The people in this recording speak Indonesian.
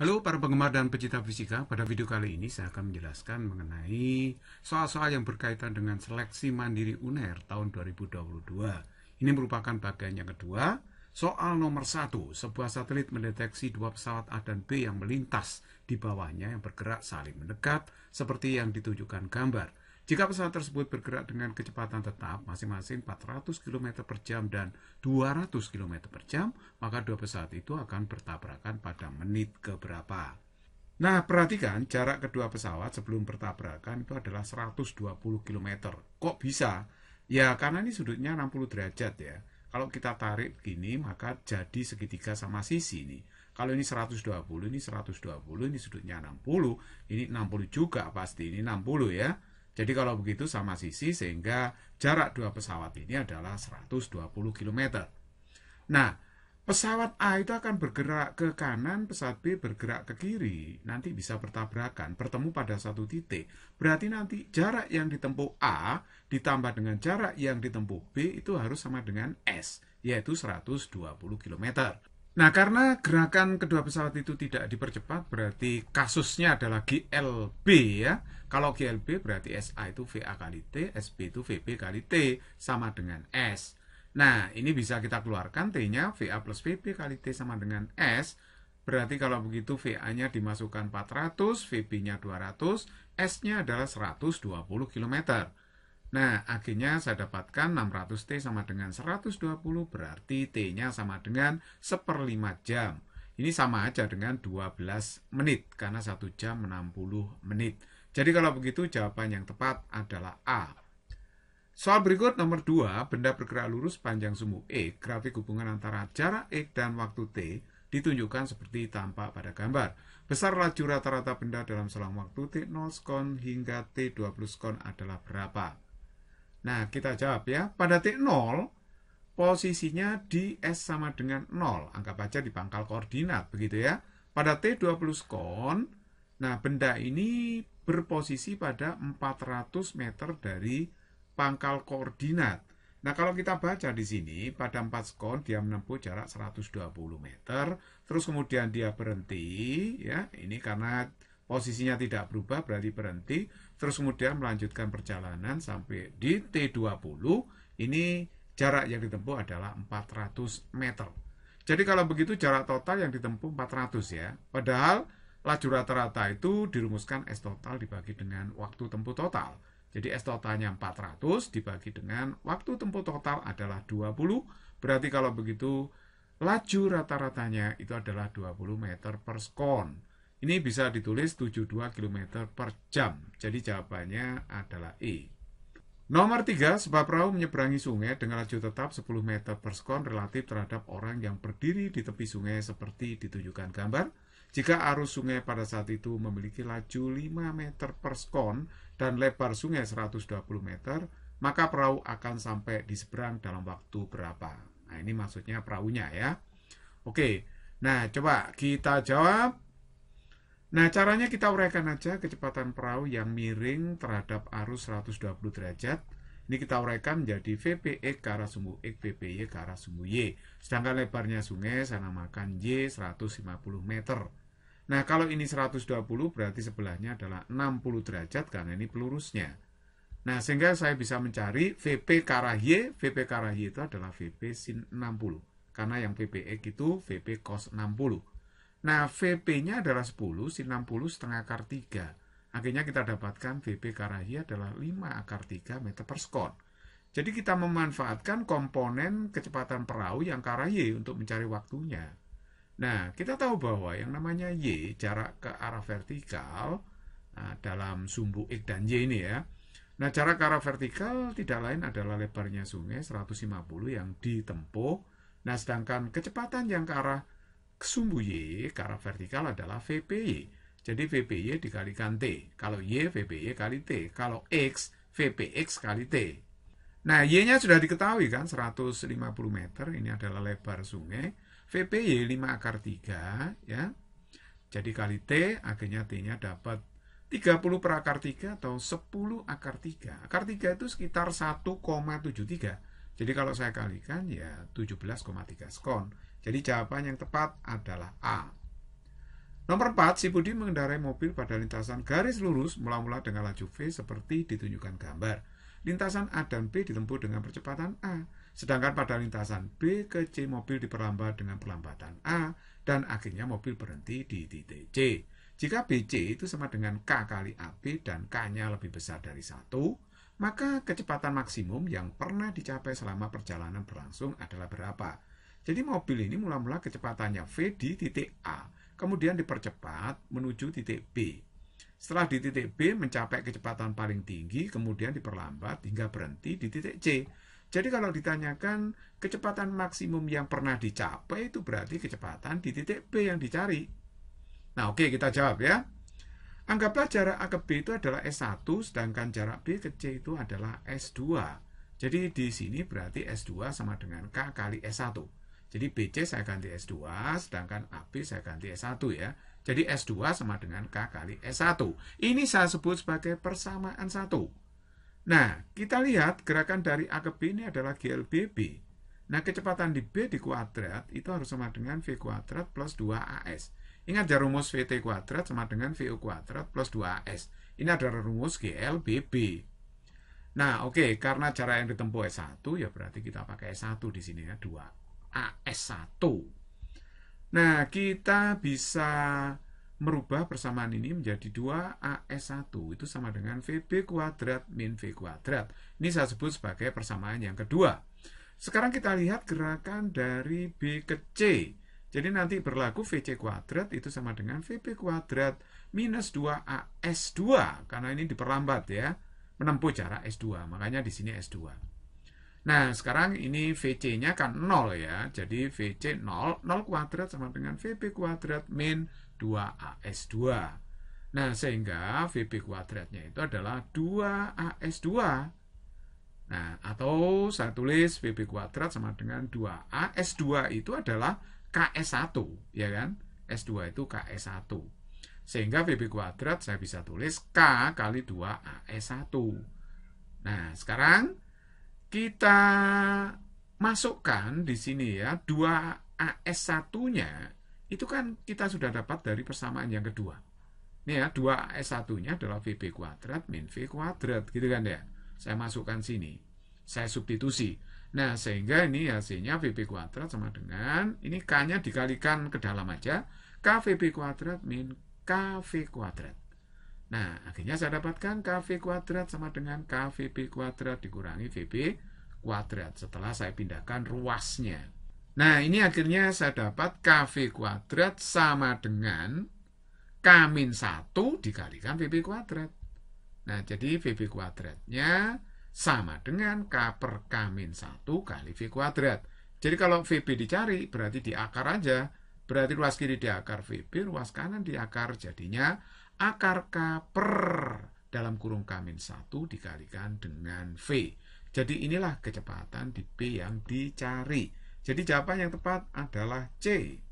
Halo para penggemar dan pecinta fisika, pada video kali ini saya akan menjelaskan mengenai soal-soal yang berkaitan dengan seleksi mandiri UNER tahun 2022. Ini merupakan bagian yang kedua, soal nomor satu, sebuah satelit mendeteksi dua pesawat A dan B yang melintas di bawahnya yang bergerak saling mendekat seperti yang ditunjukkan gambar. Jika pesawat tersebut bergerak dengan kecepatan tetap masing-masing 400 km per jam dan 200 km per jam, maka dua pesawat itu akan bertabrakan pada menit keberapa. Nah, perhatikan jarak kedua pesawat sebelum bertabrakan itu adalah 120 km. Kok bisa? Ya, karena ini sudutnya 60 derajat ya. Kalau kita tarik begini, maka jadi segitiga sama sisi ini. Kalau ini 120, ini 120, ini sudutnya 60, ini 60 juga pasti, ini 60 ya. Jadi kalau begitu sama sisi sehingga jarak dua pesawat ini adalah 120 km. Nah, pesawat A itu akan bergerak ke kanan, pesawat B bergerak ke kiri. Nanti bisa bertabrakan, bertemu pada satu titik. Berarti nanti jarak yang ditempuh A ditambah dengan jarak yang ditempuh B itu harus sama dengan S, yaitu 120 km. Nah, karena gerakan kedua pesawat itu tidak dipercepat, berarti kasusnya adalah GLB ya. Kalau GLB berarti SA itu VA kali T, SB itu VB kali T, sama dengan S. Nah, ini bisa kita keluarkan T-nya VA plus VB kali T sama dengan S. Berarti kalau begitu VA-nya dimasukkan 400, VB-nya 200, S-nya adalah 120 km. Nah, akhirnya saya dapatkan 600T sama dengan 120, berarti T-nya sama dengan 1 jam. Ini sama aja dengan 12 menit, karena 1 jam 60 menit. Jadi kalau begitu jawaban yang tepat adalah A. Soal berikut nomor 2, benda bergerak lurus panjang sumbu E, grafik hubungan antara jarak e dan waktu T, ditunjukkan seperti tampak pada gambar. Besar laju rata-rata benda dalam selang waktu T0 skon hingga T20 skon adalah berapa? Nah, kita jawab ya. Pada titik 0, posisinya di S sama dengan 0. Anggap aja di pangkal koordinat, begitu ya. Pada T20 kon, nah benda ini berposisi pada 400 meter dari pangkal koordinat. Nah, kalau kita baca di sini, pada 4 skon dia menempuh jarak 120 meter, terus kemudian dia berhenti, ya, ini karena posisinya tidak berubah berarti berhenti, terus kemudian melanjutkan perjalanan sampai di T20 ini jarak yang ditempuh adalah 400 meter. Jadi kalau begitu jarak total yang ditempuh 400 ya. Padahal laju rata-rata itu dirumuskan S total dibagi dengan waktu tempuh total. Jadi S totalnya 400 dibagi dengan waktu tempuh total adalah 20. Berarti kalau begitu laju rata-ratanya itu adalah 20 meter per sekon. Ini bisa ditulis 72 km per jam. Jadi jawabannya adalah E. Nomor 3, sebab perahu menyeberangi sungai dengan laju tetap 10 meter per sekon relatif terhadap orang yang berdiri di tepi sungai seperti ditunjukkan gambar. Jika arus sungai pada saat itu memiliki laju 5 meter per sekon dan lebar sungai 120 meter, maka perahu akan sampai di seberang dalam waktu berapa? Nah, ini maksudnya perahunya ya. Oke, nah coba kita jawab Nah, caranya kita uraikan aja kecepatan perahu yang miring terhadap arus 120 derajat. Ini kita uraikan menjadi VPE ke arah sumbu X, eh, VPY ke arah sumbu Y. Sedangkan lebarnya sungai saya namakan Y 150 meter. Nah, kalau ini 120 berarti sebelahnya adalah 60 derajat karena ini pelurusnya. Nah, sehingga saya bisa mencari VP ke arah Y. VP ke arah Y itu adalah VP sin 60. Karena yang VPE itu VP cos 60. Nah, VP-nya adalah 10, sin 60 setengah akar 3. Akhirnya kita dapatkan VP karahi adalah 5 akar 3 meter per sekon. Jadi kita memanfaatkan komponen kecepatan perahu yang karahi untuk mencari waktunya. Nah, kita tahu bahwa yang namanya Y, jarak ke arah vertikal, nah, dalam sumbu X dan Y ini ya. Nah, jarak ke arah vertikal tidak lain adalah lebarnya sungai 150 yang ditempuh. Nah, sedangkan kecepatan yang ke arah sumbu Y karena vertikal adalah VPY. Jadi VPY dikalikan T. Kalau Y, VPY kali T. Kalau X, VPX kali T. Nah, Y-nya sudah diketahui kan, 150 meter. Ini adalah lebar sungai. VPY 5 akar 3. ya. Jadi kali T, akhirnya T-nya dapat 30 per akar 3 atau 10 akar 3. Akar 3 itu sekitar 1,73. Jadi kalau saya kalikan ya 17,3 skon. Jadi jawaban yang tepat adalah A. Nomor 4, si Budi mengendarai mobil pada lintasan garis lurus mula-mula dengan laju V seperti ditunjukkan gambar. Lintasan A dan B ditempuh dengan percepatan A, sedangkan pada lintasan B ke C mobil diperlambat dengan perlambatan A, dan akhirnya mobil berhenti di titik C. Jika BC itu sama dengan K kali AB dan K-nya lebih besar dari satu, maka kecepatan maksimum yang pernah dicapai selama perjalanan berlangsung adalah berapa? Jadi mobil ini mula-mula kecepatannya V di titik A, kemudian dipercepat menuju titik B. Setelah di titik B mencapai kecepatan paling tinggi, kemudian diperlambat hingga berhenti di titik C. Jadi kalau ditanyakan kecepatan maksimum yang pernah dicapai itu berarti kecepatan di titik B yang dicari. Nah, oke okay, kita jawab ya. Anggaplah jarak A ke B itu adalah S1 sedangkan jarak B ke C itu adalah S2. Jadi di sini berarti S2 sama dengan K kali S1. Jadi BC saya ganti S2, sedangkan AB saya ganti S1 ya. Jadi S2 sama dengan K kali S1. Ini saya sebut sebagai persamaan satu. Nah, kita lihat gerakan dari A ke B ini adalah GLBB. Nah, kecepatan di B di kuadrat itu harus sama dengan V kuadrat plus 2AS. Ingat ya rumus VT kuadrat sama dengan VU kuadrat plus 2AS. Ini adalah rumus GLBB. Nah, oke, okay, karena cara yang ditempuh S1, ya berarti kita pakai S1 di sini ya, 2 AS1. Nah, kita bisa merubah persamaan ini menjadi 2 AS1 itu sama dengan VB kuadrat min V kuadrat. Ini saya sebut sebagai persamaan yang kedua. Sekarang kita lihat gerakan dari B ke C. Jadi nanti berlaku VC kuadrat itu sama dengan VB kuadrat minus 2 AS2 karena ini diperlambat ya menempuh jarak S2 makanya di sini S2. Nah, sekarang ini VC-nya kan 0 ya. Jadi VC 0, 0 kuadrat sama dengan VB kuadrat min 2AS2. Nah, sehingga VB kuadratnya itu adalah 2AS2. Nah, atau saya tulis VB kuadrat sama dengan 2AS2 itu adalah KS1, ya kan? S2 itu KS1. Sehingga VB kuadrat saya bisa tulis K kali 2AS1. Nah, sekarang kita masukkan di sini ya, dua as satunya itu kan kita sudah dapat dari persamaan yang kedua. Ini ya, dua as satunya adalah VB kuadrat min V kuadrat, gitu kan ya. Saya masukkan sini. Saya substitusi. Nah, sehingga ini hasilnya VB kuadrat sama dengan, ini K-nya dikalikan ke dalam aja, KVB kuadrat min KV kuadrat. Nah, akhirnya saya dapatkan KV kuadrat sama dengan KVB kuadrat dikurangi VB kuadrat setelah saya pindahkan ruasnya. Nah, ini akhirnya saya dapat KV kuadrat sama dengan K-1 dikalikan VB kuadrat. Nah, jadi VB kuadratnya sama dengan K per K-1 kali V kuadrat. Jadi kalau VB dicari, berarti di akar aja Berarti luas kiri di akar VB, luas kanan di akar, jadinya akar K per dalam kurung K min 1 dikalikan dengan V. Jadi inilah kecepatan di p yang dicari. Jadi jawaban yang tepat adalah C.